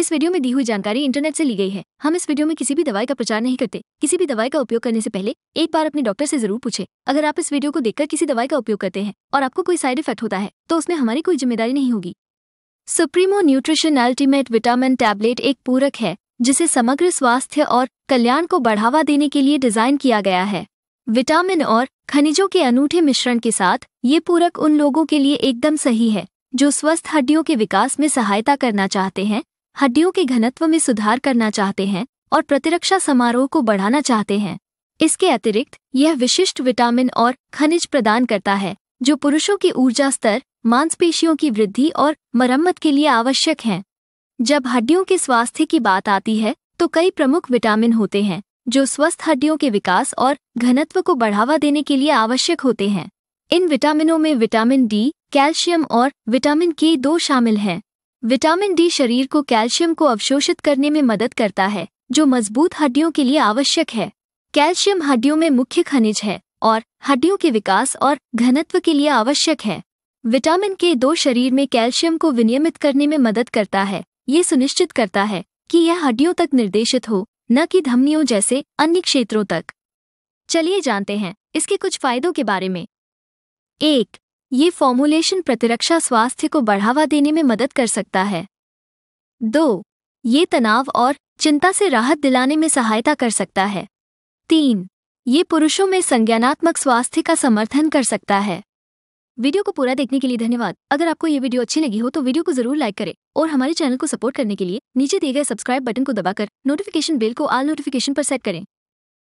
इस वीडियो में दी हुई जानकारी इंटरनेट से ली गई है हम इस वीडियो में किसी भी दवाई का प्रचार नहीं करते किसी भी दवाई का उपयोग करने से पहले एक बार अपने डॉक्टर से जरूर पूछे अगर आप इस वीडियो को देखकर किसी दवाई का उपयोग करते हैं और आपको कोई साइड इफेक्ट होता है तो उसमें हमारी कोई जिम्मेदारी नहीं होगी Supremo nutrition ultimate vitamin tablet एक पूरक है जिसे समग्र स्वास्थ्य और कल्याण को बढ़ावा देने के लिए डिजाइन किया गया है विटामिन और खनिजों के अनूठे मिश्रण के साथ ये पूरक उन लोगों के लिए एकदम सही है जो स्वस्थ हड्डियों के विकास में सहायता करना चाहते हैं हड्डियों के घनत्व में सुधार करना चाहते हैं और प्रतिरक्षा समारोह को बढ़ाना चाहते हैं इसके अतिरिक्त यह विशिष्ट विटामिन और खनिज प्रदान करता है जो पुरुषों की ऊर्जा स्तर मांसपेशियों की वृद्धि और मरम्मत के लिए आवश्यक हैं जब हड्डियों के स्वास्थ्य की बात आती है तो कई प्रमुख विटामिन होते हैं जो स्वस्थ हड्डियों के विकास और घनत्व को बढ़ावा देने के लिए आवश्यक होते हैं इन विटामिनों में विटामिन डी कैल्शियम और विटामिन के दो शामिल हैं विटामिन डी शरीर को कैल्शियम को अवशोषित करने में मदद करता है जो मजबूत हड्डियों के लिए आवश्यक है कैल्शियम हड्डियों में मुख्य खनिज है और हड्डियों के विकास और घनत्व के लिए आवश्यक है विटामिन के दो शरीर में कैल्शियम को विनियमित करने में मदद करता है ये सुनिश्चित करता है कि यह हड्डियों तक निर्देशित हो न कि धमनियों जैसे अन्य क्षेत्रों तक चलिए जानते हैं इसके कुछ फायदों के बारे में एक ये फॉर्मुलेशन प्रतिरक्षा स्वास्थ्य को बढ़ावा देने में मदद कर सकता है दो ये तनाव और चिंता से राहत दिलाने में सहायता कर सकता है तीन ये पुरुषों में संज्ञानात्मक स्वास्थ्य का समर्थन कर सकता है वीडियो को पूरा देखने के लिए धन्यवाद अगर आपको ये वीडियो अच्छी लगी हो तो वीडियो को जरूर लाइक करें और हमारे चैनल को सपोर्ट करने के लिए नीचे दिए गए सब्सक्राइब बटन को दबाकर नोटिफिकेशन बेल को आल नोटिफिकेशन पर सेट करें